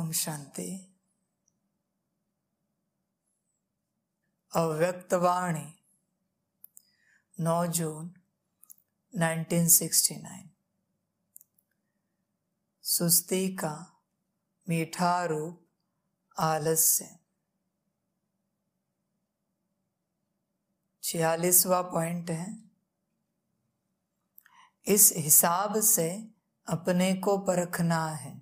ओम शांति अव्यक्तवाणी 9 जून 1969 सुस्ती का मीठा रूप आलस्य छियालीसवा पॉइंट है इस हिसाब से अपने को परखना है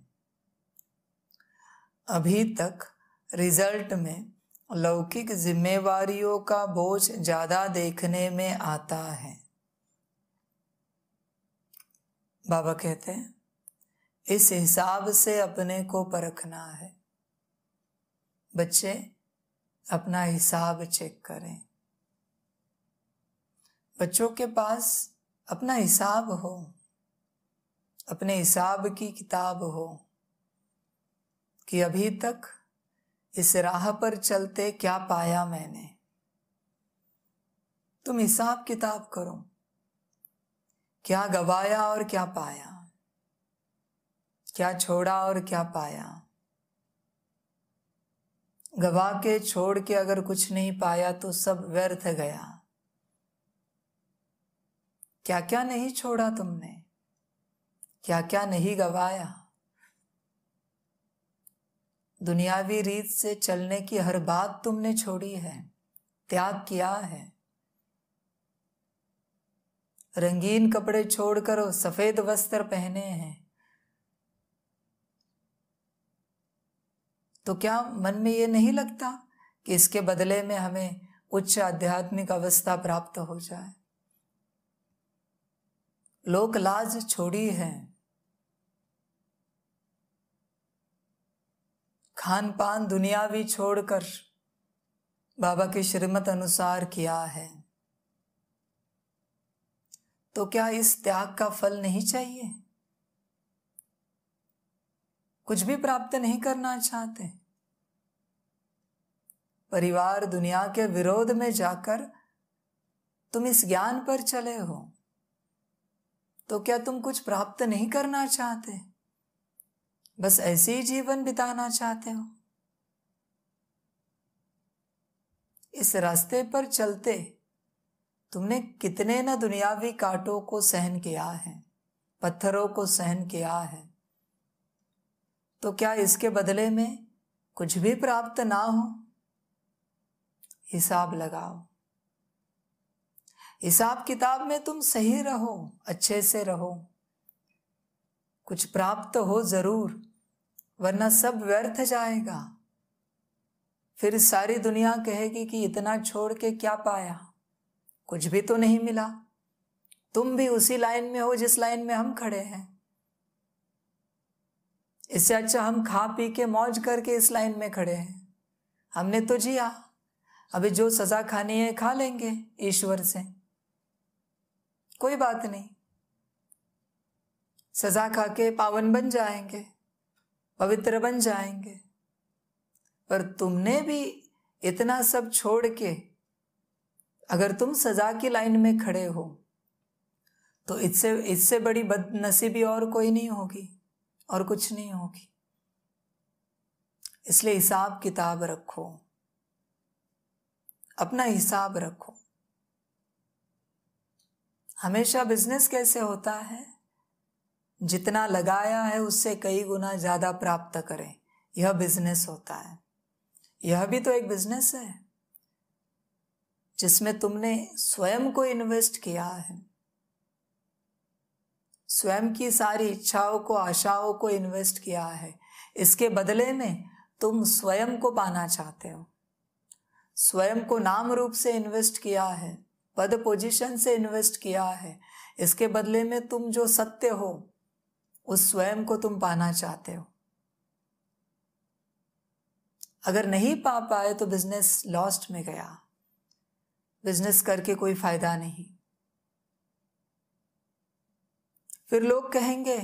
अभी तक रिजल्ट में लौकिक जिम्मेवारियों का बोझ ज्यादा देखने में आता है बाबा कहते हैं इस हिसाब से अपने को परखना है बच्चे अपना हिसाब चेक करें बच्चों के पास अपना हिसाब हो अपने हिसाब की किताब हो कि अभी तक इस राह पर चलते क्या पाया मैंने तुम हिसाब किताब करो क्या गवाया और क्या पाया क्या छोड़ा और क्या पाया गवा के छोड़ के अगर कुछ नहीं पाया तो सब व्यर्थ गया क्या क्या नहीं छोड़ा तुमने क्या क्या नहीं गवाया दुनियावी रीत से चलने की हर बात तुमने छोड़ी है त्याग किया है रंगीन कपड़े छोड़कर सफेद वस्त्र पहने हैं तो क्या मन में ये नहीं लगता कि इसके बदले में हमें उच्च आध्यात्मिक अवस्था प्राप्त हो जाए लोक लाज छोड़ी है खान पान दुनिया भी छोड़कर बाबा की श्रीमत अनुसार किया है तो क्या इस त्याग का फल नहीं चाहिए कुछ भी प्राप्त नहीं करना चाहते परिवार दुनिया के विरोध में जाकर तुम इस ज्ञान पर चले हो तो क्या तुम कुछ प्राप्त नहीं करना चाहते बस ऐसे ही जीवन बिताना चाहते हो इस रास्ते पर चलते तुमने कितने न दुनियावी कांटों को सहन किया है पत्थरों को सहन किया है तो क्या इसके बदले में कुछ भी प्राप्त ना हो हिसाब लगाओ हिसाब किताब में तुम सही रहो अच्छे से रहो कुछ प्राप्त हो जरूर वरना सब व्यर्थ जाएगा फिर सारी दुनिया कहेगी कि इतना छोड़ के क्या पाया कुछ भी तो नहीं मिला तुम भी उसी लाइन में हो जिस लाइन में हम खड़े हैं इससे अच्छा हम खा पी के मौज करके इस लाइन में खड़े हैं हमने तो जिया अभी जो सजा खानी है खा लेंगे ईश्वर से कोई बात नहीं सजा खा के पावन बन जाएंगे पवित्र बन जाएंगे पर तुमने भी इतना सब छोड़ के अगर तुम सजा की लाइन में खड़े हो तो इससे इससे बड़ी बदनसीबी और कोई नहीं होगी और कुछ नहीं होगी इसलिए हिसाब किताब रखो अपना हिसाब रखो हमेशा बिजनेस कैसे होता है जितना लगाया है उससे कई गुना ज़्यादा प्राप्त करें यह बिजनेस होता है यह भी तो एक बिजनेस है जिसमें तुमने स्वयं को इन्वेस्ट किया है स्वयं की सारी इच्छाओं को आशाओं को इन्वेस्ट किया है इसके बदले में तुम स्वयं को पाना चाहते हो स्वयं को नाम रूप से इन्वेस्ट किया है पद पोजीशन से इन्वेस्ट किया है इसके बदले में तुम जो सत्य हो उस स्वयं को तुम पाना चाहते हो अगर नहीं पा पाए तो बिजनेस लॉस्ट में गया बिजनेस करके कोई फायदा नहीं फिर लोग कहेंगे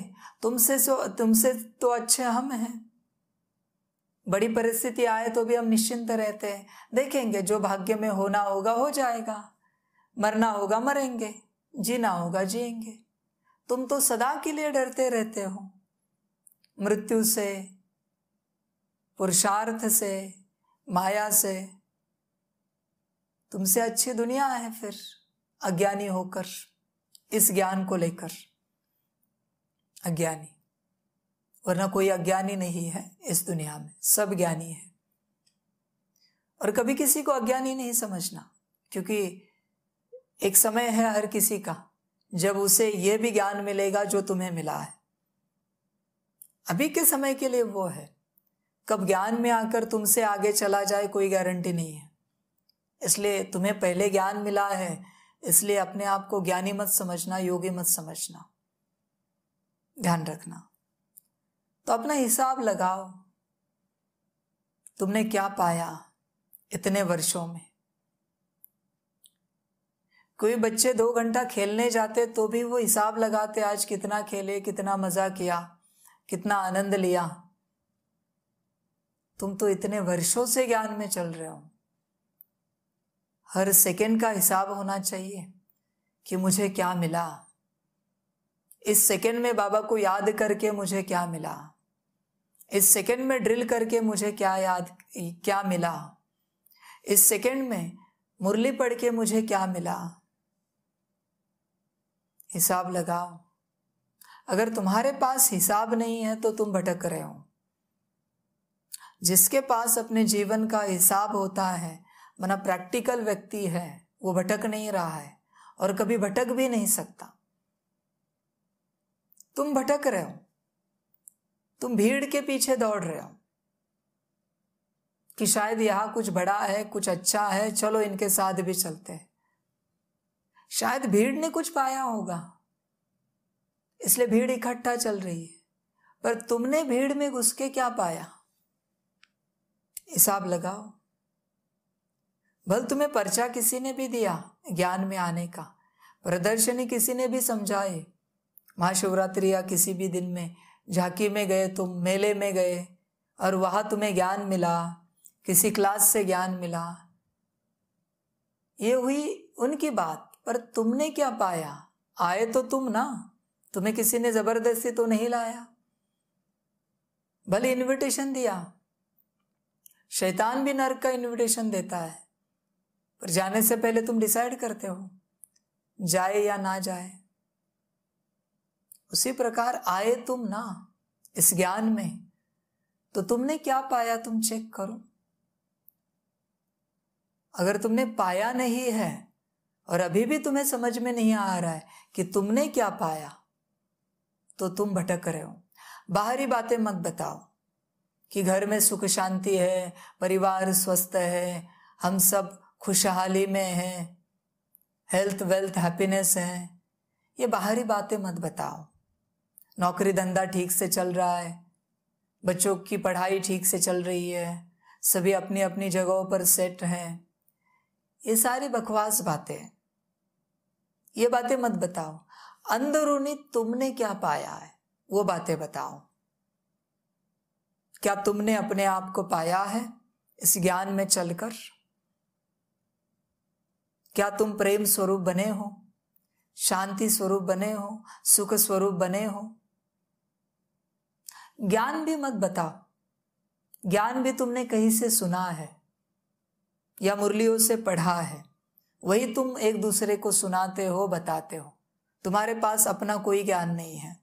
तुमसे सो तुमसे तो अच्छे हम हैं बड़ी परिस्थिति आए तो भी हम निश्चिंत रहते हैं देखेंगे जो भाग्य में होना होगा हो जाएगा मरना होगा मरेंगे जीना होगा जिएंगे तुम तो सदा के लिए डरते रहते हो मृत्यु से पुरुषार्थ से माया से तुमसे अच्छी दुनिया है फिर अज्ञानी होकर इस ज्ञान को लेकर अज्ञानी वरना कोई अज्ञानी नहीं है इस दुनिया में सब ज्ञानी है और कभी किसी को अज्ञानी नहीं समझना क्योंकि एक समय है हर किसी का जब उसे यह भी ज्ञान मिलेगा जो तुम्हें मिला है अभी के समय के लिए वो है कब ज्ञान में आकर तुमसे आगे चला जाए कोई गारंटी नहीं है इसलिए तुम्हें पहले ज्ञान मिला है इसलिए अपने आप को ज्ञानी मत समझना योगी मत समझना ध्यान रखना तो अपना हिसाब लगाओ तुमने क्या पाया इतने वर्षों में कोई बच्चे दो घंटा खेलने जाते तो भी वो हिसाब लगाते आज कितना खेले कितना मज़ा किया कितना आनंद लिया तुम तो इतने वर्षों से ज्ञान में चल रहे हो हर सेकेंड का हिसाब होना चाहिए कि मुझे क्या मिला इस सेकेंड में बाबा को याद करके मुझे क्या मिला इस सेकेंड में ड्रिल करके मुझे क्या याद क्या मिला इस सेकेंड में मुरली पढ़ के मुझे क्या मिला हिसाब लगाओ अगर तुम्हारे पास हिसाब नहीं है तो तुम भटक रहे हो जिसके पास अपने जीवन का हिसाब होता है मना प्रैक्टिकल व्यक्ति है वो भटक नहीं रहा है और कभी भटक भी नहीं सकता तुम भटक रहे हो तुम भीड़ के पीछे दौड़ रहे हो कि शायद यहां कुछ बड़ा है कुछ अच्छा है चलो इनके साथ भी चलते हैं शायद भीड़ ने कुछ पाया होगा इसलिए भीड़ इकट्ठा चल रही है पर तुमने भीड़ में घुस के क्या पाया हिसाब लगाओ भल तुम्हें पर्चा किसी ने भी दिया ज्ञान में आने का प्रदर्शनी किसी ने भी समझाए महाशिवरात्रि या किसी भी दिन में झांकी में गए तुम मेले में गए और वहां तुम्हें ज्ञान मिला किसी क्लास से ज्ञान मिला ये हुई उनकी बात पर तुमने क्या पाया आए तो तुम ना तुम्हें किसी ने जबरदस्ती तो नहीं लाया भले इनविटेशन दिया शैतान भी नरक का इनविटेशन देता है पर जाने से पहले तुम डिसाइड करते हो जाए या ना जाए उसी प्रकार आए तुम ना इस ज्ञान में तो तुमने क्या पाया तुम चेक करो अगर तुमने पाया नहीं है और अभी भी तुम्हें समझ में नहीं आ रहा है कि तुमने क्या पाया तो तुम भटक रहे हो बाहरी बातें मत बताओ कि घर में सुख शांति है परिवार स्वस्थ है हम सब खुशहाली में हैं हेल्थ वेल्थ हैप्पीनेस है ये बाहरी बातें मत बताओ नौकरी धंधा ठीक से चल रहा है बच्चों की पढ़ाई ठीक से चल रही है सभी अपनी अपनी जगहों पर सेट हैं ये सारी बकवास बातें हैं ये बातें मत बताओ अंदरूनी तुमने क्या पाया है वो बातें बताओ क्या तुमने अपने आप को पाया है इस ज्ञान में चलकर क्या तुम प्रेम स्वरूप बने हो शांति स्वरूप बने हो सुख स्वरूप बने हो ज्ञान भी मत बताओ ज्ञान भी तुमने कहीं से सुना है या मुरलियों से पढ़ा है वही तुम एक दूसरे को सुनाते हो बताते हो तुम्हारे पास अपना कोई ज्ञान नहीं है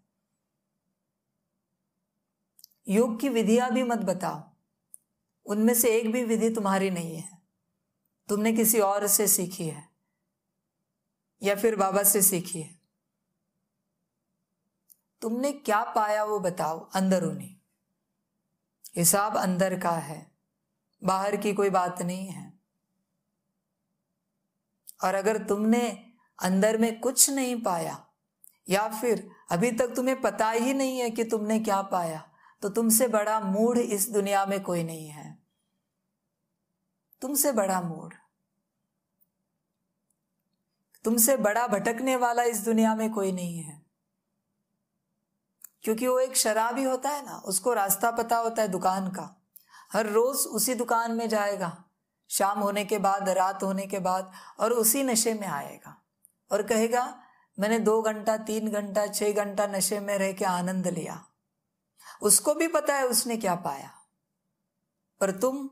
योग की विधियां भी मत बताओ उनमें से एक भी विधि तुम्हारी नहीं है तुमने किसी और से सीखी है या फिर बाबा से सीखी है तुमने क्या पाया वो बताओ अंदरूनी हिसाब अंदर का है बाहर की कोई बात नहीं है और अगर तुमने अंदर में कुछ नहीं पाया या फिर अभी तक तुम्हें पता ही नहीं है कि तुमने क्या पाया तो तुमसे बड़ा मूड इस दुनिया में कोई नहीं है तुमसे बड़ा मूड तुमसे बड़ा भटकने वाला इस दुनिया में कोई नहीं है क्योंकि वो एक शराबी होता है ना उसको रास्ता पता होता है दुकान का हर रोज उसी दुकान में जाएगा शाम होने के बाद रात होने के बाद और उसी नशे में आएगा और कहेगा मैंने दो घंटा तीन घंटा छः घंटा नशे में रह के आनंद लिया उसको भी पता है उसने क्या पाया पर तुम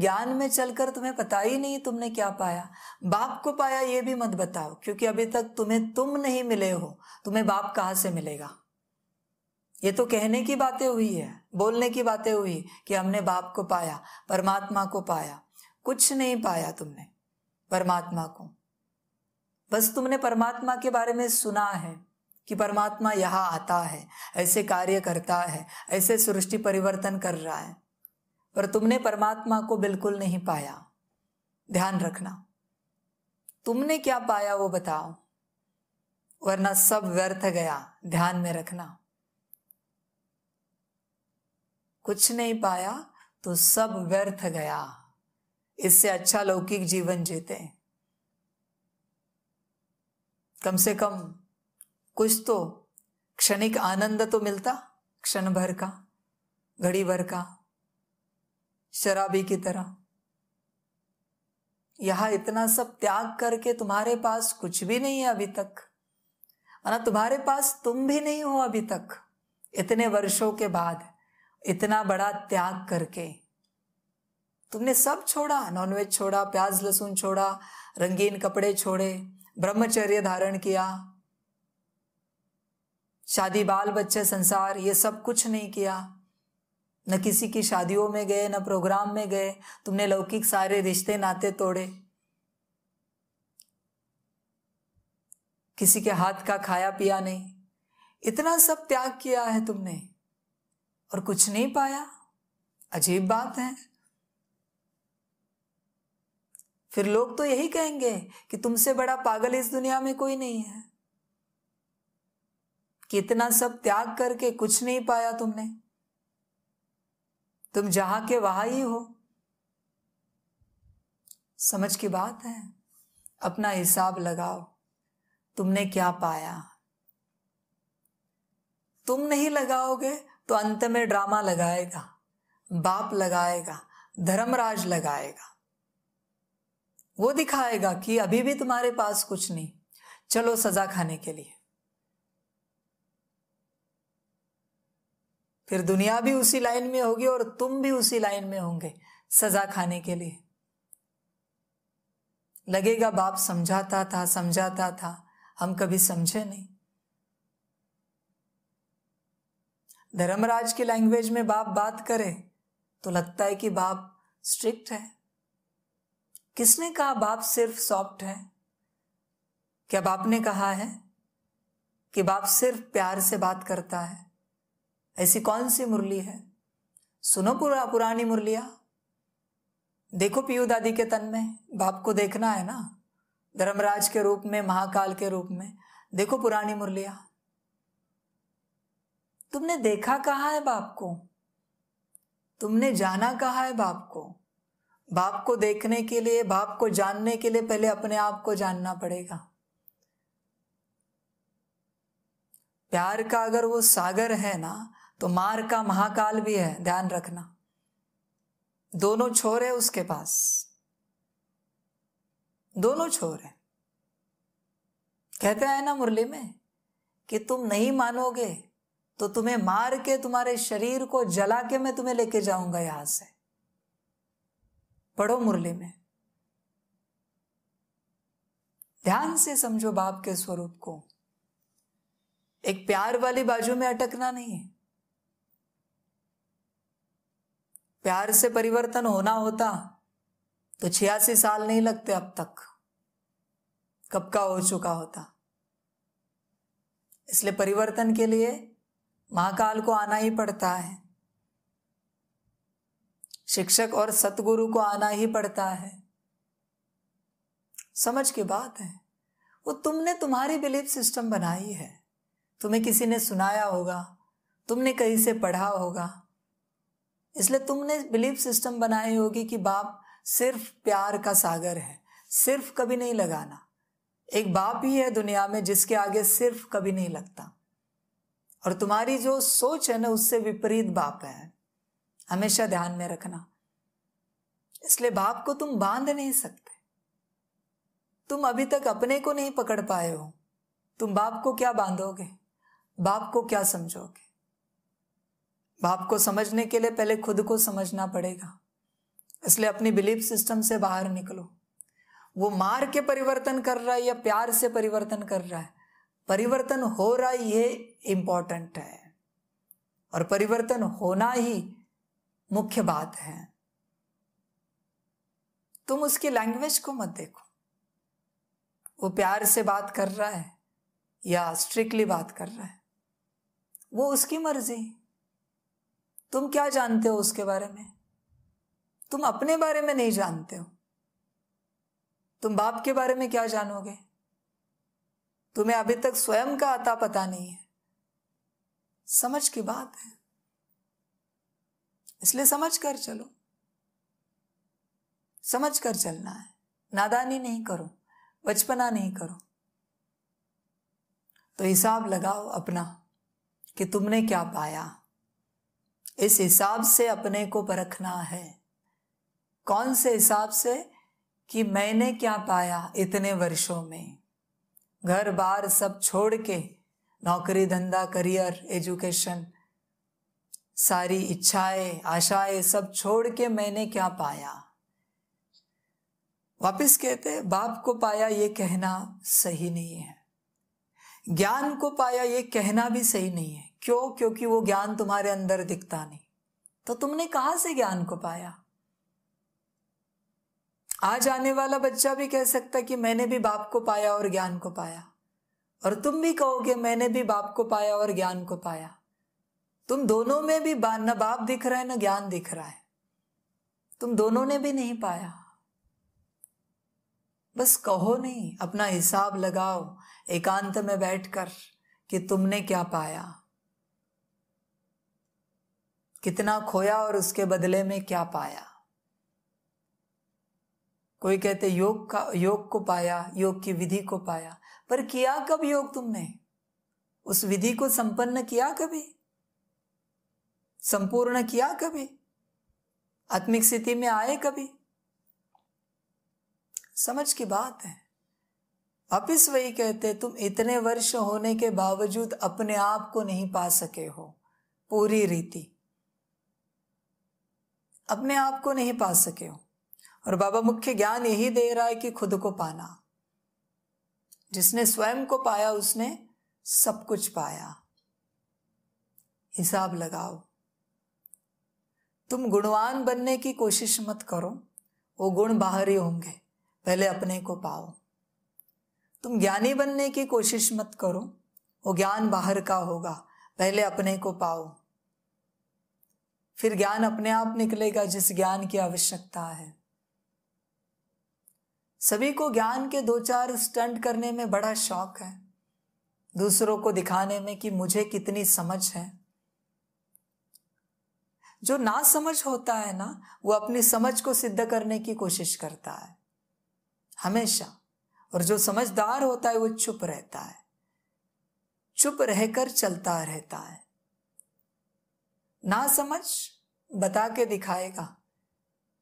ज्ञान में चलकर तुम्हें पता ही नहीं तुमने क्या पाया बाप को पाया ये भी मत बताओ क्योंकि अभी तक तुम्हें तुम नहीं मिले हो तुम्हें बाप कहाँ से मिलेगा ये तो कहने की बातें हुई है बोलने की बातें हुई कि हमने बाप को पाया परमात्मा को पाया कुछ नहीं पाया तुमने परमात्मा को बस तुमने परमात्मा के बारे में सुना है कि परमात्मा यहां आता है ऐसे कार्य करता है ऐसे सृष्टि परिवर्तन कर रहा है पर तुमने परमात्मा को बिल्कुल नहीं पाया ध्यान रखना तुमने क्या पाया वो बताओ वरना सब व्यर्थ गया ध्यान में रखना कुछ नहीं पाया तो सब व्यर्थ गया इससे अच्छा लौकिक जीवन जीते हैं कम से कम कुछ तो क्षणिक आनंद तो मिलता क्षण भर का घड़ी भर का शराबी की तरह यह इतना सब त्याग करके तुम्हारे पास कुछ भी नहीं है अभी तक ना तुम्हारे पास तुम भी नहीं हो अभी तक इतने वर्षों के बाद इतना बड़ा त्याग करके तुमने सब छोड़ा नॉनवेज छोड़ा प्याज लहसुन छोड़ा रंगीन कपड़े छोड़े ब्रह्मचर्य धारण किया शादी बाल बच्चे संसार ये सब कुछ नहीं किया न किसी की शादियों में गए न प्रोग्राम में गए तुमने लौकिक सारे रिश्ते नाते तोड़े किसी के हाथ का खाया पिया नहीं इतना सब त्याग किया है तुमने और कुछ नहीं पाया अजीब बात है फिर लोग तो यही कहेंगे कि तुमसे बड़ा पागल इस दुनिया में कोई नहीं है कितना सब त्याग करके कुछ नहीं पाया तुमने तुम जहां के वहां ही हो समझ की बात है अपना हिसाब लगाओ तुमने क्या पाया तुम नहीं लगाओगे तो अंत में ड्रामा लगाएगा बाप लगाएगा धर्मराज लगाएगा वो दिखाएगा कि अभी भी तुम्हारे पास कुछ नहीं चलो सजा खाने के लिए फिर दुनिया भी उसी लाइन में होगी और तुम भी उसी लाइन में होंगे सजा खाने के लिए लगेगा बाप समझाता था समझाता था हम कभी समझे नहीं धर्मराज की लैंग्वेज में बाप बात करे तो लगता है कि बाप स्ट्रिक्ट है किसने कहा बाप सिर्फ सॉफ्ट है क्या बाप ने कहा है कि बाप सिर्फ प्यार से बात करता है ऐसी कौन सी मुरली है सुनो पूरा पुरानी मुरलिया देखो पीयू दादी के तन में बाप को देखना है ना धर्मराज के रूप में महाकाल के रूप में देखो पुरानी मुरलिया तुमने देखा कहा है बाप को तुमने जाना कहा है बाप को भाव को देखने के लिए भाव को जानने के लिए पहले अपने आप को जानना पड़ेगा प्यार का अगर वो सागर है ना तो मार का महाकाल भी है ध्यान रखना दोनों छोर है उसके पास दोनों छोर है कहते हैं ना मुरली में कि तुम नहीं मानोगे तो तुम्हें मार के तुम्हारे शरीर को जला के मैं तुम्हें लेके जाऊंगा यहां से पढ़ो मुरली में ध्यान से समझो बाप के स्वरूप को एक प्यार वाली बाजू में अटकना नहीं है प्यार से परिवर्तन होना होता तो छियासी साल नहीं लगते अब तक कब का हो चुका होता इसलिए परिवर्तन के लिए महाकाल को आना ही पड़ता है शिक्षक और सतगुरु को आना ही पड़ता है समझ की बात है वो तुमने तुम्हारी बिलीफ सिस्टम बनाई है तुम्हें किसी ने सुनाया होगा तुमने कहीं से पढ़ा होगा इसलिए तुमने बिलीफ सिस्टम बनाई होगी कि बाप सिर्फ प्यार का सागर है सिर्फ कभी नहीं लगाना एक बाप ही है दुनिया में जिसके आगे सिर्फ कभी नहीं लगता और तुम्हारी जो सोच है ना उससे विपरीत बाप है हमेशा ध्यान में रखना इसलिए बाप को तुम बांध नहीं सकते तुम अभी तक अपने को नहीं पकड़ पाए हो तुम बाप को क्या बांधोगे बाप को क्या समझोगे बाप को समझने के लिए पहले खुद को समझना पड़ेगा इसलिए अपनी बिलीफ सिस्टम से बाहर निकलो वो मार के परिवर्तन कर रहा है या प्यार से परिवर्तन कर रहा है परिवर्तन हो रहा है ये इंपॉर्टेंट है और परिवर्तन होना ही मुख्य बात है तुम उसकी लैंग्वेज को मत देखो वो प्यार से बात कर रहा है या स्ट्रिक्टली बात कर रहा है वो उसकी मर्जी तुम क्या जानते हो उसके बारे में तुम अपने बारे में नहीं जानते हो तुम बाप के बारे में क्या जानोगे तुम्हें अभी तक स्वयं का आता पता नहीं है समझ की बात है इसलिए समझ कर चलो समझ कर चलना है नादानी नहीं करो बचपना नहीं करो तो हिसाब लगाओ अपना कि तुमने क्या पाया इस हिसाब से अपने को परखना है कौन से हिसाब से कि मैंने क्या पाया इतने वर्षों में घर बार सब छोड़ के नौकरी धंधा करियर एजुकेशन सारी इच्छाएं आशाएं सब छोड़ के मैंने क्या पाया वापिस कहते बाप को पाया ये कहना सही नहीं है ज्ञान को पाया ये कहना भी सही नहीं है क्यों क्योंकि वो ज्ञान तुम्हारे अंदर दिखता नहीं तो तुमने कहां से ज्ञान को पाया आज आने वाला बच्चा भी कह सकता कि मैंने भी बाप को पाया और ज्ञान को पाया और तुम भी कहोगे मैंने भी बाप को पाया और ज्ञान को पाया तुम दोनों में भी न बाप दिख रहा है न ज्ञान दिख रहा है तुम दोनों ने भी नहीं पाया बस कहो नहीं अपना हिसाब लगाओ एकांत में बैठकर कि तुमने क्या पाया कितना खोया और उसके बदले में क्या पाया कोई कहते योग का योग को पाया योग की विधि को पाया पर किया कब योग तुमने उस विधि को संपन्न किया कभी संपूर्ण किया कभी आत्मिक स्थिति में आए कभी समझ की बात है वापिस वही कहते तुम इतने वर्ष होने के बावजूद अपने आप को नहीं पा सके हो पूरी रीति अपने आप को नहीं पा सके हो और बाबा मुख्य ज्ञान यही दे रहा है कि खुद को पाना जिसने स्वयं को पाया उसने सब कुछ पाया हिसाब लगाओ तुम गुणवान बनने की कोशिश मत करो वो गुण बाहरी होंगे पहले अपने को पाओ तुम ज्ञानी बनने की कोशिश मत करो वो ज्ञान बाहर का होगा पहले अपने को पाओ फिर ज्ञान अपने आप निकलेगा जिस ज्ञान की आवश्यकता है सभी को ज्ञान के दो चार स्टंट करने में बड़ा शौक है दूसरों को दिखाने में कि मुझे कितनी समझ है जो ना समझ होता है ना वो अपनी समझ को सिद्ध करने की कोशिश करता है हमेशा और जो समझदार होता है वो चुप रहता है चुप रहकर चलता रहता है ना समझ बता के दिखाएगा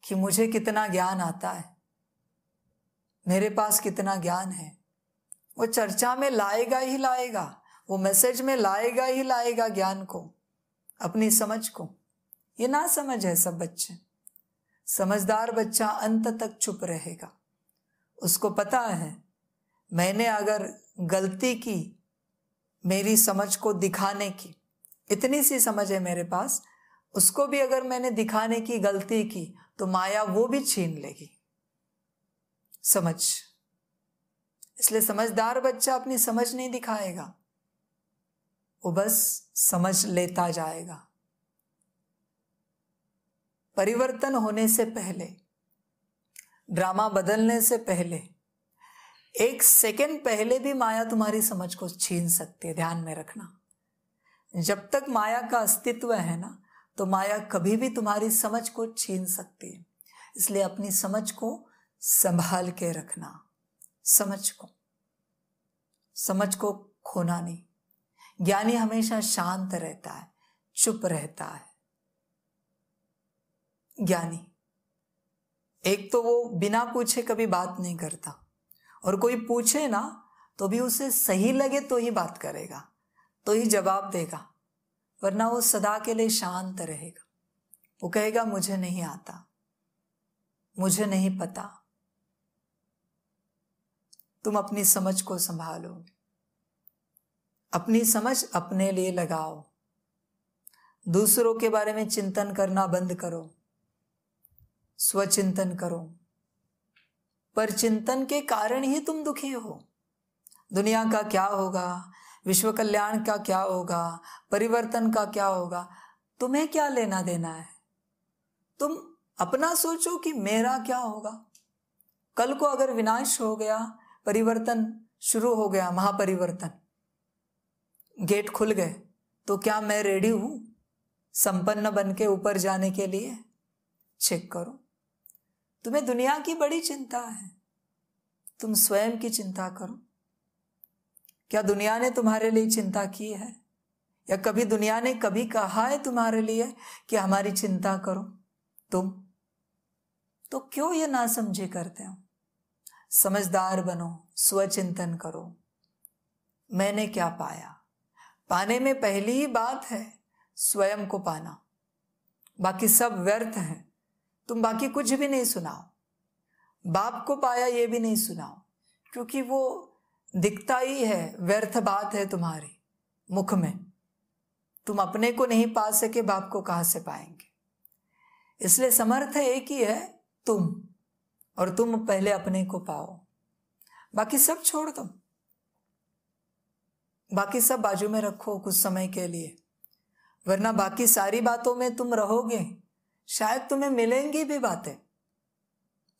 कि मुझे कितना ज्ञान आता है मेरे पास कितना ज्ञान है वो चर्चा में लाएगा ही लाएगा वो मैसेज में लाएगा ही लाएगा ज्ञान को अपनी समझ को ये ना समझ है सब बच्चे समझदार बच्चा अंत तक चुप रहेगा उसको पता है मैंने अगर गलती की मेरी समझ को दिखाने की इतनी सी समझ है मेरे पास उसको भी अगर मैंने दिखाने की गलती की तो माया वो भी छीन लेगी समझ इसलिए समझदार बच्चा अपनी समझ नहीं दिखाएगा वो बस समझ लेता जाएगा परिवर्तन होने से पहले ड्रामा बदलने से पहले एक सेकेंड पहले भी माया तुम्हारी समझ को छीन सकती है ध्यान में रखना जब तक माया का अस्तित्व है ना तो माया कभी भी तुम्हारी समझ को छीन सकती है इसलिए अपनी समझ को संभाल के रखना समझ को समझ को खोना नहीं ज्ञानी हमेशा शांत रहता है चुप रहता है ज्ञानी एक तो वो बिना पूछे कभी बात नहीं करता और कोई पूछे ना तो भी उसे सही लगे तो ही बात करेगा तो ही जवाब देगा वरना वो सदा के लिए शांत रहेगा वो कहेगा मुझे नहीं आता मुझे नहीं पता तुम अपनी समझ को संभालो अपनी समझ अपने लिए लगाओ दूसरों के बारे में चिंतन करना बंद करो स्वचिंतन करो पर चिंतन के कारण ही तुम दुखी हो दुनिया का क्या होगा विश्व कल्याण का क्या होगा परिवर्तन का क्या होगा तुम्हें क्या लेना देना है तुम अपना सोचो कि मेरा क्या होगा कल को अगर विनाश हो गया परिवर्तन शुरू हो गया महापरिवर्तन गेट खुल गए तो क्या मैं रेडी हूं संपन्न बन के ऊपर जाने के लिए चेक करो तुम्हें दुनिया की बड़ी चिंता है तुम स्वयं की चिंता करो क्या दुनिया ने तुम्हारे लिए चिंता की है या कभी दुनिया ने कभी कहा है तुम्हारे लिए कि हमारी चिंता करो तुम तो क्यों ये ना समझे करते हो समझदार बनो स्वचिंतन करो मैंने क्या पाया पाने में पहली ही बात है स्वयं को पाना बाकी सब व्यर्थ है तुम बाकी कुछ भी नहीं सुनाओ बाप को पाया ये भी नहीं सुनाओ क्योंकि वो दिखता ही है व्यर्थ बात है तुम्हारी मुख में तुम अपने को नहीं पा सके बाप को कहां से पाएंगे इसलिए समर्थ एक ही है तुम और तुम पहले अपने को पाओ बाकी सब छोड़ दो बाकी सब बाजू में रखो कुछ समय के लिए वरना बाकी सारी बातों में तुम रहोगे शायद तुम्हें मिलेंगी भी बातें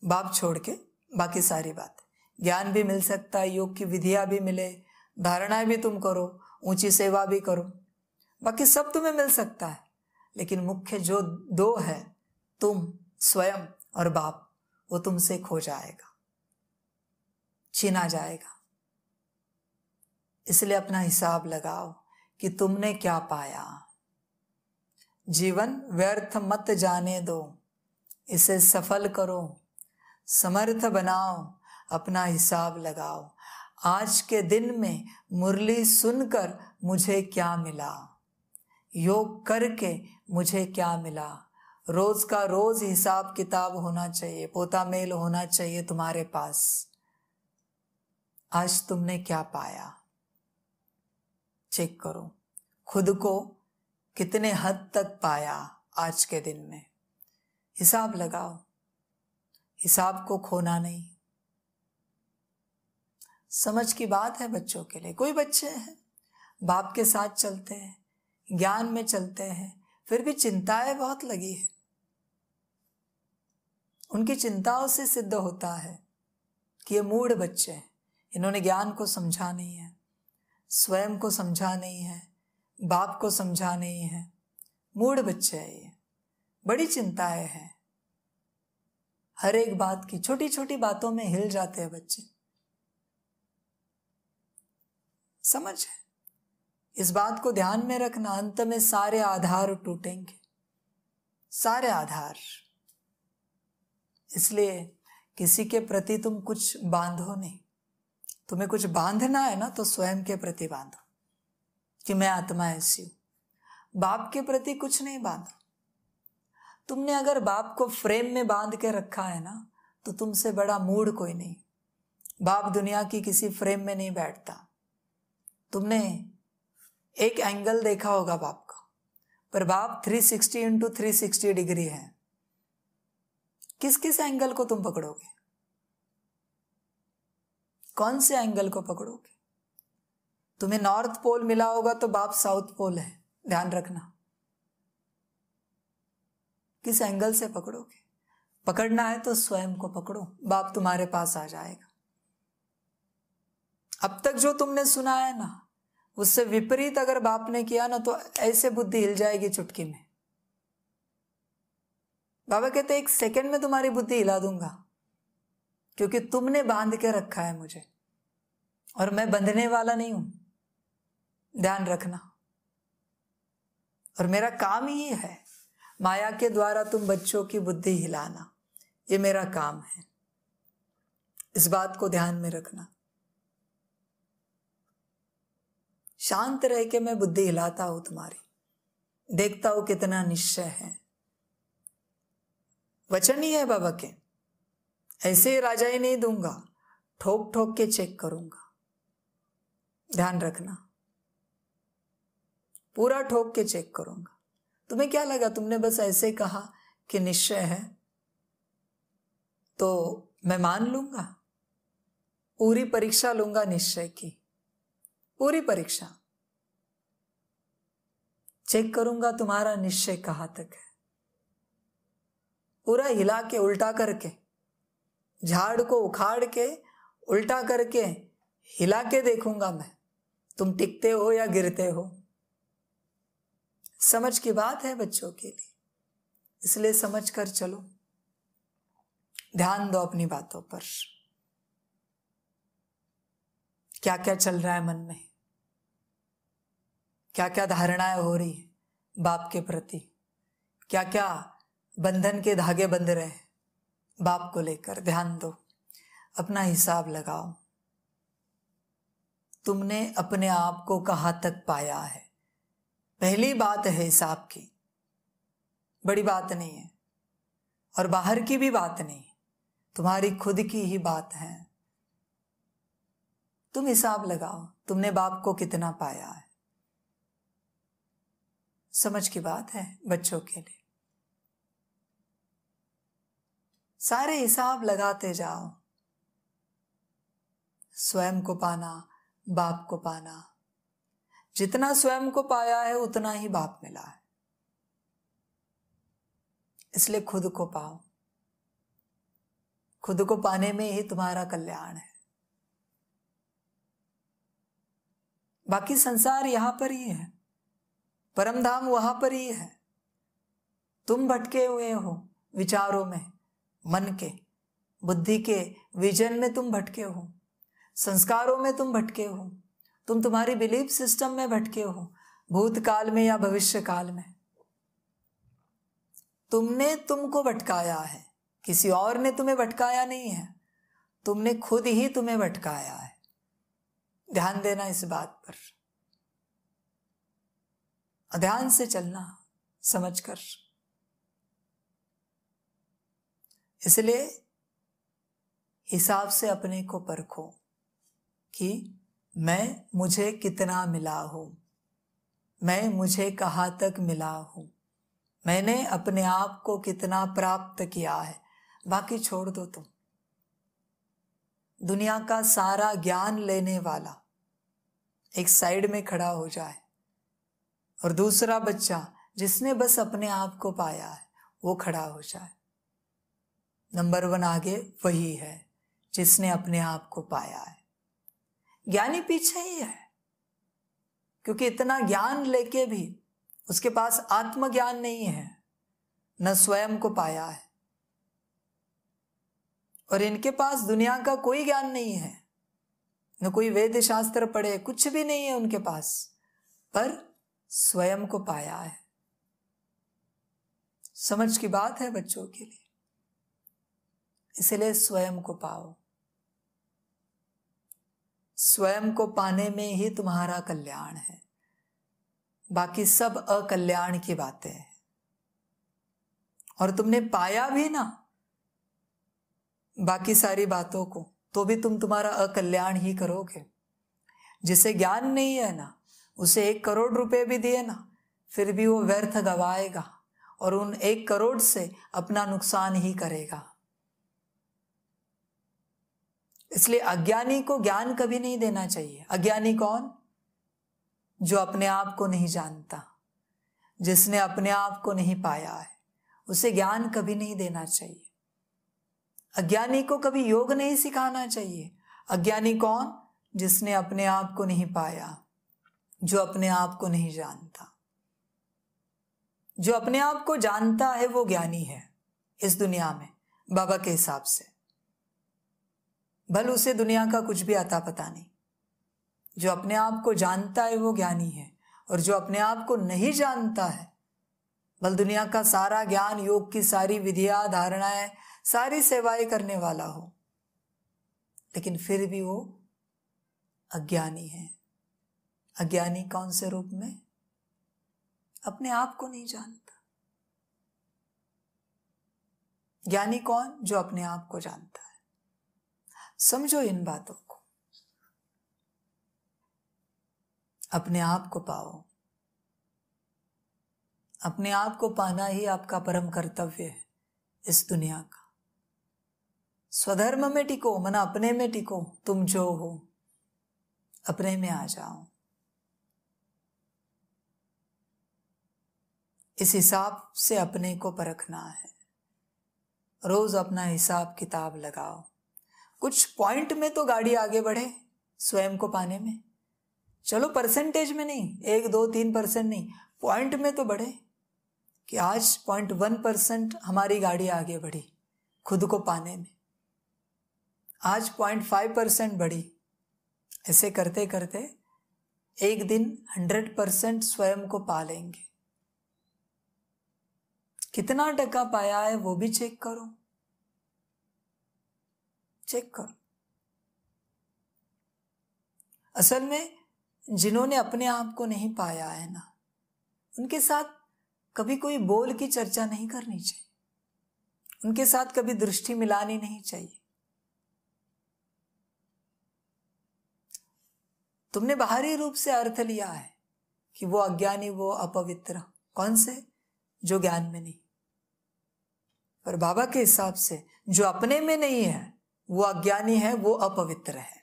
बाप छोड़ के बाकी सारी बात ज्ञान भी मिल सकता है योग की विधियां भी मिले धारणाएं भी तुम करो ऊंची सेवा भी करो बाकी सब तुम्हें मिल सकता है लेकिन मुख्य जो दो है तुम स्वयं और बाप वो तुमसे खो जाएगा छीना जाएगा इसलिए अपना हिसाब लगाओ कि तुमने क्या पाया जीवन व्यर्थ मत जाने दो इसे सफल करो समर्थ बनाओ अपना हिसाब लगाओ आज के दिन में मुरली सुनकर मुझे क्या मिला योग करके मुझे क्या मिला रोज का रोज हिसाब किताब होना चाहिए पोता मेल होना चाहिए तुम्हारे पास आज तुमने क्या पाया चेक करो खुद को कितने हद तक पाया आज के दिन में हिसाब लगाओ हिसाब को खोना नहीं समझ की बात है बच्चों के लिए कोई बच्चे हैं बाप के साथ चलते हैं ज्ञान में चलते हैं फिर भी चिंताएं बहुत लगी है उनकी चिंताओं से सिद्ध होता है कि ये मूढ़ बच्चे हैं इन्होंने ज्ञान को समझा नहीं है स्वयं को समझा नहीं है बाप को समझा नहीं है मूड बच्चे है ये बड़ी चिंताएं हैं हर एक बात की छोटी छोटी बातों में हिल जाते हैं बच्चे समझ है इस बात को ध्यान में रखना अंत में सारे आधार टूटेंगे सारे आधार इसलिए किसी के प्रति तुम कुछ बांधो नहीं तुम्हें कुछ बांधना है ना तो स्वयं के प्रति बांधो कि मैं आत्मा ऐसी हूं बाप के प्रति कुछ नहीं बांधा तुमने अगर बाप को फ्रेम में बांध के रखा है ना तो तुमसे बड़ा मूड कोई नहीं बाप दुनिया की किसी फ्रेम में नहीं बैठता तुमने एक एंगल देखा होगा बाप का पर बाप 360 सिक्सटी इंटू थ्री डिग्री है किस किस एंगल को तुम पकड़ोगे कौन से एंगल को पकड़ोगे तुम्हें नॉर्थ पोल मिला होगा तो बाप साउथ पोल है ध्यान रखना किस एंगल से पकड़ोगे पकड़ना है तो स्वयं को पकड़ो बाप तुम्हारे पास आ जाएगा अब तक जो तुमने सुना है ना उससे विपरीत अगर बाप ने किया ना तो ऐसे बुद्धि हिल जाएगी चुटकी में बाबा कहते एक सेकंड में तुम्हारी बुद्धि हिला दूंगा क्योंकि तुमने बांध के रखा है मुझे और मैं बंधने वाला नहीं हूं ध्यान रखना और मेरा काम ही है माया के द्वारा तुम बच्चों की बुद्धि हिलाना ये मेरा काम है इस बात को ध्यान में रखना शांत रह के मैं बुद्धि हिलाता हूं तुम्हारी देखता हूं कितना निश्चय है वचन ही है बाबा के ऐसे राजा ही नहीं दूंगा ठोक ठोक के चेक करूंगा ध्यान रखना पूरा ठोक के चेक करूंगा तुम्हें क्या लगा तुमने बस ऐसे कहा कि निश्चय है तो मैं मान लूंगा पूरी परीक्षा लूंगा निश्चय की पूरी परीक्षा चेक करूंगा तुम्हारा निश्चय कहां तक है पूरा हिला के उल्टा करके झाड़ को उखाड़ के उल्टा करके हिला के देखूंगा मैं तुम टिकते हो या गिरते हो समझ की बात है बच्चों के लिए इसलिए समझ कर चलो ध्यान दो अपनी बातों पर क्या क्या चल रहा है मन में क्या क्या धारणाएं हो रही है बाप के प्रति क्या क्या बंधन के धागे बंध रहे हैं बाप को लेकर ध्यान दो अपना हिसाब लगाओ तुमने अपने आप को कहाँ तक पाया है पहली बात है हिसाब की बड़ी बात नहीं है और बाहर की भी बात नहीं तुम्हारी खुद की ही बात है तुम हिसाब लगाओ तुमने बाप को कितना पाया है समझ की बात है बच्चों के लिए सारे हिसाब लगाते जाओ स्वयं को पाना बाप को पाना जितना स्वयं को पाया है उतना ही बाप मिला है इसलिए खुद को पाओ खुद को पाने में ही तुम्हारा कल्याण है बाकी संसार यहां पर ही है परमधाम वहां पर ही है तुम भटके हुए हो विचारों में मन के बुद्धि के विजन में तुम भटके हो संस्कारों में तुम भटके हो तुम तुम्हारी बिलीफ सिस्टम में भटके हो भूतकाल में या भविष्य काल में तुमने तुमको भटकाया है किसी और ने तुम्हें भटकाया नहीं है तुमने खुद ही तुम्हें भटकाया है ध्यान देना इस बात पर ध्यान से चलना समझकर इसलिए हिसाब से अपने को परखो कि मैं मुझे कितना मिला हूँ मैं मुझे कहाँ तक मिला हूँ मैंने अपने आप को कितना प्राप्त किया है बाकी छोड़ दो तुम दुनिया का सारा ज्ञान लेने वाला एक साइड में खड़ा हो जाए और दूसरा बच्चा जिसने बस अपने आप को पाया है वो खड़ा हो जाए नंबर वन आगे वही है जिसने अपने आप को पाया है ज्ञानी पीछे ही है क्योंकि इतना ज्ञान लेके भी उसके पास आत्मज्ञान नहीं है न स्वयं को पाया है और इनके पास दुनिया का कोई ज्ञान नहीं है न कोई वेद शास्त्र पढ़े कुछ भी नहीं है उनके पास पर स्वयं को पाया है समझ की बात है बच्चों के लिए इसलिए स्वयं को पाओ स्वयं को पाने में ही तुम्हारा कल्याण है बाकी सब अकल्याण की बातें हैं और तुमने पाया भी ना बाकी सारी बातों को तो भी तुम तुम्हारा अकल्याण ही करोगे जिसे ज्ञान नहीं है ना उसे एक करोड़ रुपए भी दिए ना फिर भी वो व्यर्थ गवाएगा और उन एक करोड़ से अपना नुकसान ही करेगा इसलिए अज्ञानी को ज्ञान कभी नहीं देना चाहिए अज्ञानी कौन जो अपने आप को नहीं जानता जिसने अपने आप को नहीं पाया है उसे ज्ञान कभी नहीं देना चाहिए अज्ञानी को कभी योग नहीं सिखाना चाहिए अज्ञानी कौन जिसने अपने आप को नहीं पाया जो अपने आप को नहीं जानता जो अपने आप को जानता है वो ज्ञानी है इस दुनिया में बाबा के हिसाब से भल उसे दुनिया का कुछ भी आता पता नहीं जो अपने आप को जानता है वो ज्ञानी है और जो अपने आप को नहीं जानता है बल दुनिया का सारा ज्ञान योग की सारी विधियां धारणाएं सारी सेवाएं करने वाला हो लेकिन फिर भी वो अज्ञानी है अज्ञानी कौन से रूप में अपने आप को नहीं जानता ज्ञानी कौन जो अपने आप को जानता है समझो इन बातों को अपने आप को पाओ अपने आप को पाना ही आपका परम कर्तव्य है इस दुनिया का स्वधर्म में टिको मना अपने में टिको तुम जो हो अपने में आ जाओ इस हिसाब से अपने को परखना है रोज अपना हिसाब किताब लगाओ कुछ पॉइंट में तो गाड़ी आगे बढ़े स्वयं को पाने में चलो परसेंटेज में नहीं एक दो तीन परसेंट नहीं पॉइंट में तो बढ़े कि आज पॉइंट वन परसेंट हमारी गाड़ी आगे बढ़ी खुद को पाने में आज पॉइंट फाइव परसेंट बढ़ी ऐसे करते करते एक दिन हंड्रेड परसेंट स्वयं को पा लेंगे कितना टका पाया है वो भी चेक करो चेक करो असल में जिन्होंने अपने आप को नहीं पाया है ना उनके साथ कभी कोई बोल की चर्चा नहीं करनी चाहिए उनके साथ कभी दृष्टि मिलानी नहीं चाहिए तुमने बाहरी रूप से अर्थ लिया है कि वो अज्ञानी वो अपवित्र कौन से जो ज्ञान में नहीं पर बाबा के हिसाब से जो अपने में नहीं है वो अज्ञानी है वो अपवित्र है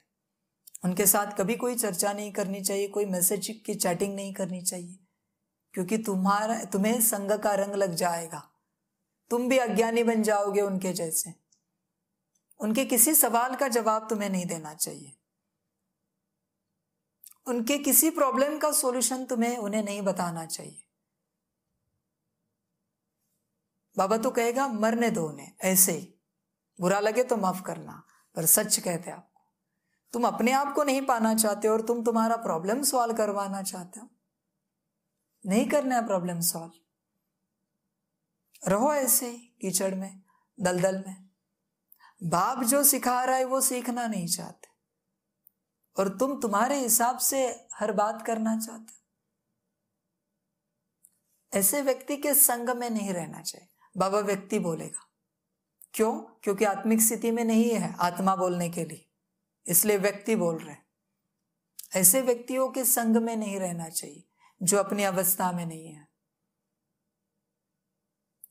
उनके साथ कभी कोई चर्चा नहीं करनी चाहिए कोई मैसेज की चैटिंग नहीं करनी चाहिए क्योंकि तुम्हारा तुम्हें संग का रंग लग जाएगा तुम भी अज्ञानी बन जाओगे उनके जैसे उनके किसी सवाल का जवाब तुम्हें नहीं देना चाहिए उनके किसी प्रॉब्लम का सॉल्यूशन तुम्हें उन्हें नहीं बताना चाहिए बाबा तो कहेगा मरने दो उन्हें ऐसे ही बुरा लगे तो माफ करना पर सच कहते हैं आपको तुम अपने आप को नहीं पाना चाहते और तुम तुम्हारा प्रॉब्लम सॉल्व करवाना चाहते हो नहीं करना है प्रॉब्लम सॉल्व रहो ऐसे ही कीचड़ में दलदल में बाप जो सिखा रहा है वो सीखना नहीं चाहते और तुम तुम्हारे हिसाब से हर बात करना चाहते हो ऐसे व्यक्ति के संग में नहीं रहना चाहिए बाबा व्यक्ति बोलेगा क्यों क्योंकि आत्मिक स्थिति में नहीं है आत्मा बोलने के लिए इसलिए व्यक्ति बोल रहे हैं ऐसे व्यक्तियों के संग में नहीं रहना चाहिए जो अपनी अवस्था में नहीं है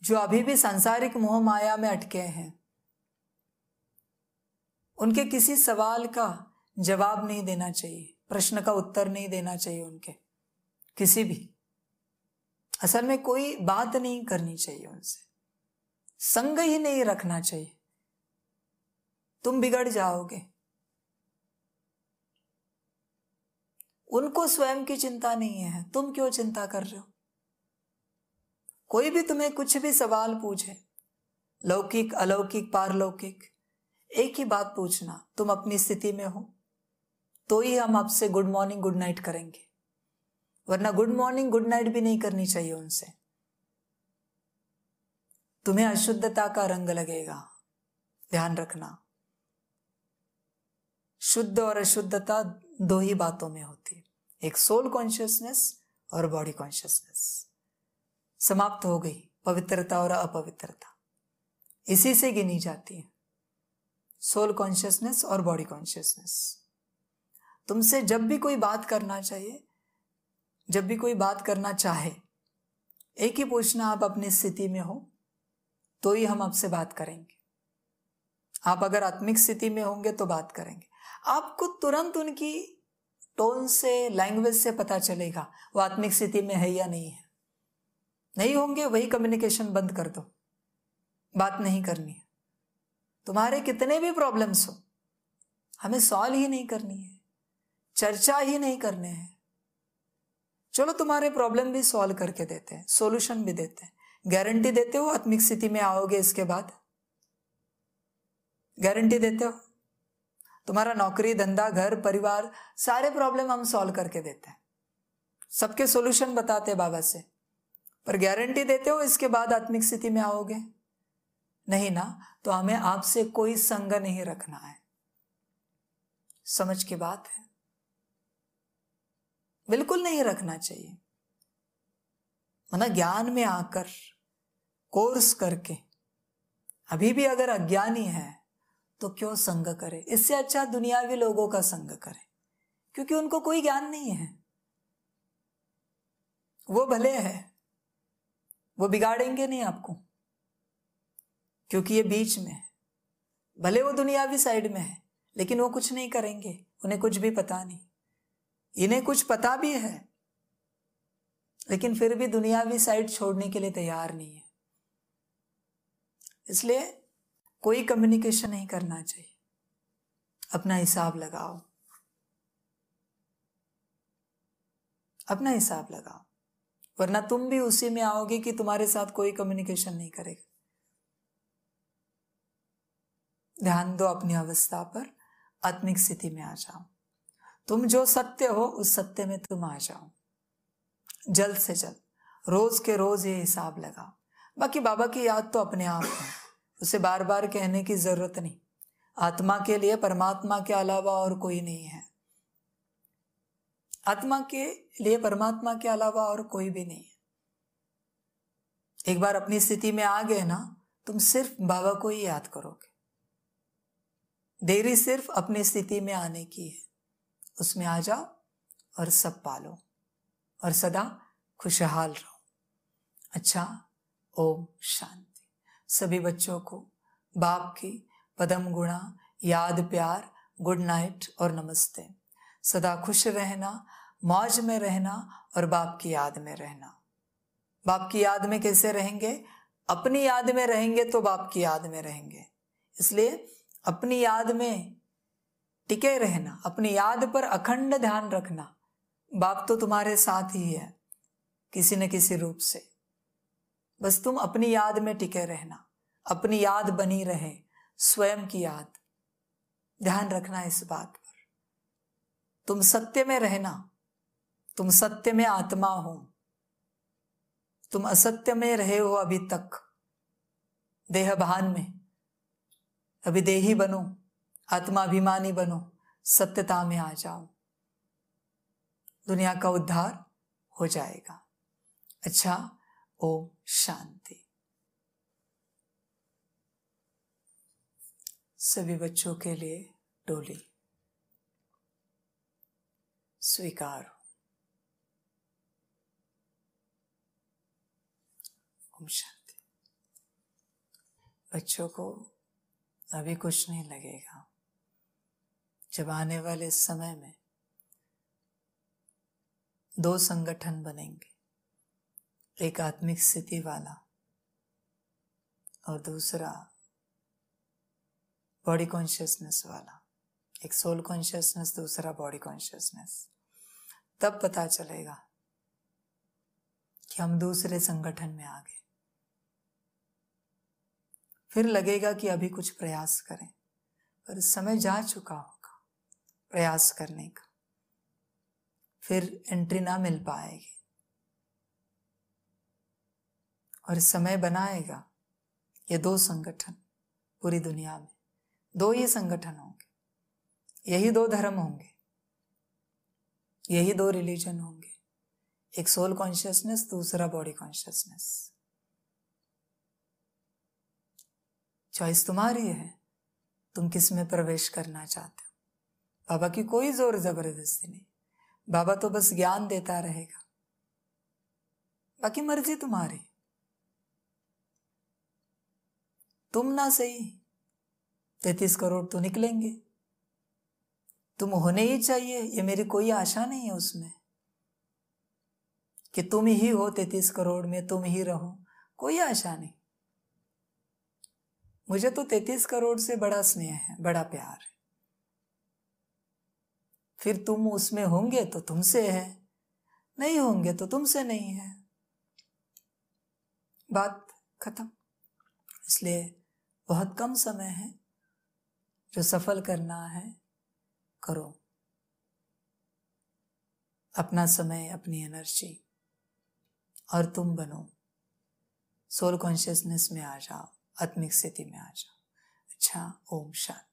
जो अभी भी सांसारिक मोह माया में अटके हैं उनके किसी सवाल का जवाब नहीं देना चाहिए प्रश्न का उत्तर नहीं देना चाहिए उनके किसी भी असल में कोई बात नहीं करनी चाहिए उनसे संग ही नहीं रखना चाहिए तुम बिगड़ जाओगे उनको स्वयं की चिंता नहीं है तुम क्यों चिंता कर रहे हो कोई भी तुम्हें कुछ भी सवाल पूछे लौकिक अलौकिक पारलौकिक एक ही बात पूछना तुम अपनी स्थिति में हो तो ही हम आपसे गुड मॉर्निंग गुड नाइट करेंगे वरना गुड मॉर्निंग गुड नाइट भी नहीं करनी चाहिए उनसे तुम्हें अशुद्धता का रंग लगेगा ध्यान रखना शुद्ध और अशुद्धता दो ही बातों में होती है एक सोल कॉन्शियसनेस और बॉडी कॉन्शियसनेस समाप्त हो गई पवित्रता और अपवित्रता इसी से गिनी जाती है सोल कॉन्शियसनेस और बॉडी कॉन्शियसनेस तुमसे जब भी कोई बात करना चाहिए जब भी कोई बात करना चाहे एक ही पूछना आप अपनी स्थिति में हो तो ही हम आपसे बात करेंगे आप अगर आत्मिक स्थिति में होंगे तो बात करेंगे आपको तुरंत उनकी टोन से लैंग्वेज से पता चलेगा वो आत्मिक स्थिति में है या नहीं है नहीं होंगे वही कम्युनिकेशन बंद कर दो बात नहीं करनी है तुम्हारे कितने भी प्रॉब्लम्स हो हमें सॉल्व ही नहीं करनी है चर्चा ही नहीं करने हैं चलो तुम्हारे प्रॉब्लम भी सॉल्व करके देते हैं सॉल्यूशन भी देते हैं गारंटी देते हो आत्मिक स्थिति में आओगे इसके बाद गारंटी देते हो तुम्हारा नौकरी धंधा घर परिवार सारे प्रॉब्लम हम सॉल्व करके देते हैं सबके सॉल्यूशन बताते बाबा से पर गारंटी देते हो इसके बाद आत्मिक स्थिति में आओगे नहीं ना तो हमें आपसे कोई संग नहीं रखना है समझ की बात है बिल्कुल नहीं रखना चाहिए मना ज्ञान में आकर कोर्स करके अभी भी अगर अज्ञानी है तो क्यों संग करे इससे अच्छा दुनियावी लोगों का संग करे क्योंकि उनको कोई ज्ञान नहीं है वो भले है वो बिगाड़ेंगे नहीं आपको क्योंकि ये बीच में है भले वो दुनियावी साइड में है लेकिन वो कुछ नहीं करेंगे उन्हें कुछ भी पता नहीं इन्हें कुछ पता भी है लेकिन फिर भी दुनियावी साइड छोड़ने के लिए तैयार नहीं है इसलिए कोई कम्युनिकेशन नहीं करना चाहिए अपना हिसाब लगाओ अपना हिसाब लगाओ वरना तुम भी उसी में आओगे कि तुम्हारे साथ कोई कम्युनिकेशन नहीं करेगा ध्यान दो अपनी अवस्था पर आत्मिक स्थिति में आ जाओ तुम जो सत्य हो उस सत्य में तुम आ जाओ जल्द से जल्द रोज के रोज ये हिसाब लगाओ बाकी बाबा की याद तो अपने आप है उसे बार बार कहने की जरूरत नहीं आत्मा के लिए परमात्मा के अलावा और कोई नहीं है आत्मा के लिए परमात्मा के अलावा और कोई भी नहीं है एक बार अपनी स्थिति में आ गए ना तुम सिर्फ बाबा को ही याद करोगे देरी सिर्फ अपनी स्थिति में आने की है उसमें आ जाओ और सब पालो और सदा खुशहाल रहो अच्छा ओम शांति सभी बच्चों को बाप की पदम गुणा याद प्यार गुड नाइट और नमस्ते सदा खुश रहना मौज में रहना और बाप की याद में रहना बाप की याद में कैसे रहेंगे अपनी याद में रहेंगे तो बाप की याद में रहेंगे इसलिए अपनी याद में टिके रहना अपनी याद पर अखंड ध्यान रखना बाप तो तुम्हारे साथ ही है किसी न किसी रूप से बस तुम अपनी याद में टिके रहना अपनी याद बनी रहे स्वयं की याद ध्यान रखना इस बात पर तुम सत्य में रहना तुम सत्य में आत्मा हो तुम असत्य में रहे हो अभी तक देह भान में अभी देही बनो आत्माभिमानी बनो सत्यता में आ जाओ दुनिया का उद्धार हो जाएगा अच्छा ओम शांति सभी बच्चों के लिए टोली स्वीकार ओम शांति बच्चों को अभी कुछ नहीं लगेगा जब आने वाले समय में दो संगठन बनेंगे एक आत्मिक स्थिति वाला और दूसरा बॉडी कॉन्शियसनेस वाला एक सोल कॉन्शियसनेस दूसरा बॉडी कॉन्शियसनेस तब पता चलेगा कि हम दूसरे संगठन में आ गए फिर लगेगा कि अभी कुछ प्रयास करें पर समय जा चुका होगा प्रयास करने का फिर एंट्री ना मिल पाएगी और समय बनाएगा ये दो संगठन पूरी दुनिया में दो ही संगठन होंगे यही दो धर्म होंगे यही दो रिलीजन होंगे एक सोल कॉन्शियसनेस दूसरा बॉडी कॉन्शियसनेस चॉइस तुम्हारी है तुम किस में प्रवेश करना चाहते हो बाबा की कोई जोर जबरदस्ती नहीं बाबा तो बस ज्ञान देता रहेगा बाकी मर्जी तुम्हारी तुम ना सही तैतीस करोड़ तो निकलेंगे तुम होने ही चाहिए ये मेरी कोई आशा नहीं है उसमें कि तुम ही हो तैतीस करोड़ में तुम ही रहो कोई आशा नहीं मुझे तो तैतीस करोड़ से बड़ा स्नेह है बड़ा प्यार है फिर तुम उसमें होंगे तो तुमसे है नहीं होंगे तो तुमसे नहीं है बात खत्म इसलिए बहुत कम समय है जो सफल करना है करो अपना समय अपनी एनर्जी और तुम बनो सोल कॉन्शियसनेस में आ जाओ आत्मिक स्थिति में आ जाओ अच्छा ओम शांति